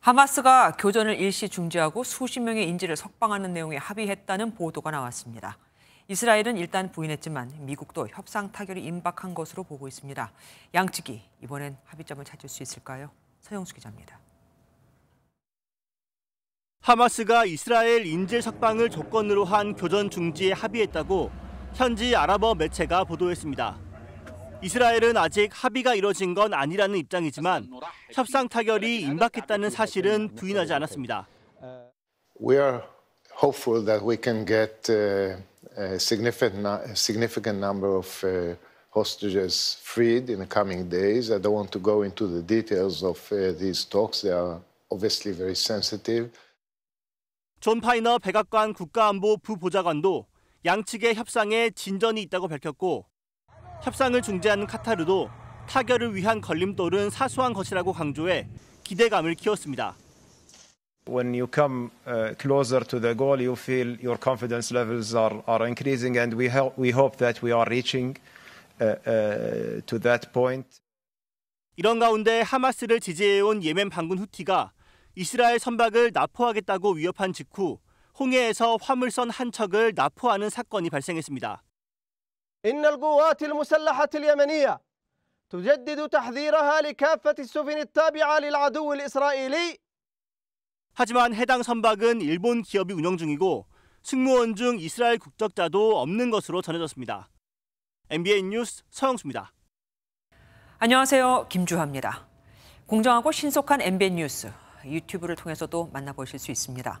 하마스가 교전을 일시 중지하고 수십 명의 인질을 석방하는 내용에 합의했다는 보도가 나왔습니다. 이스라엘은 일단 부인했지만 미국도 협상 타결이 임박한 것으로 보고 있습니다. 양측이 이번엔 합의점을 찾을 수 있을까요? 서영수 기자입니다. 하마스가 이스라엘 인질 석방을 조건으로 한 교전 중지에 합의했다고 현지 아랍어 매체가 보도했습니다. 이스라엘은 아직 합의가 이뤄진 건 아니라는 입장이지만 협상 타결이 임박했다는 사실은 부인하지 않았습니다. We are hopeful that we can get a significant significant number of hostages freed in the coming days. I don't want to go into the details of these talks. They are obviously very sensitive. 존 파이너 백악관 국가안보 부보좌관도 양측의 협상에 진전이 있다고 밝혔고 협상을 중재하는 카타르도 타결을 위한 걸림돌은 사소한 것이라고 강조해 기대감을 키웠습니다. When you come closer to the goal, you feel your confidence levels are, are increasing, and we, help, we hope that we are reaching to that point. 이런 가운데 하마스를 지지해온 예멘 반군 후티가 이스라엘 선박을 납포하겠다고 위협한 직후 홍해에서 화물선 한 척을 납포하는 사건이 발생했습니다. إن القوات المسلحة اليمنية تجدد تحذيرها لكافة السفن التابعة للعدو الإسرائيلي 하지만 해당 선박은 일본 기업이 운영 중이고 승무원 중 이스라엘 국적자도 없는 것으로 전해졌습니다. MBN 뉴스 서영수입니다. 안녕하세요. 김주화입니다. 공정하고 신속한 MBN 뉴스 유튜브를 통해서도 만나보실 수 있습니다.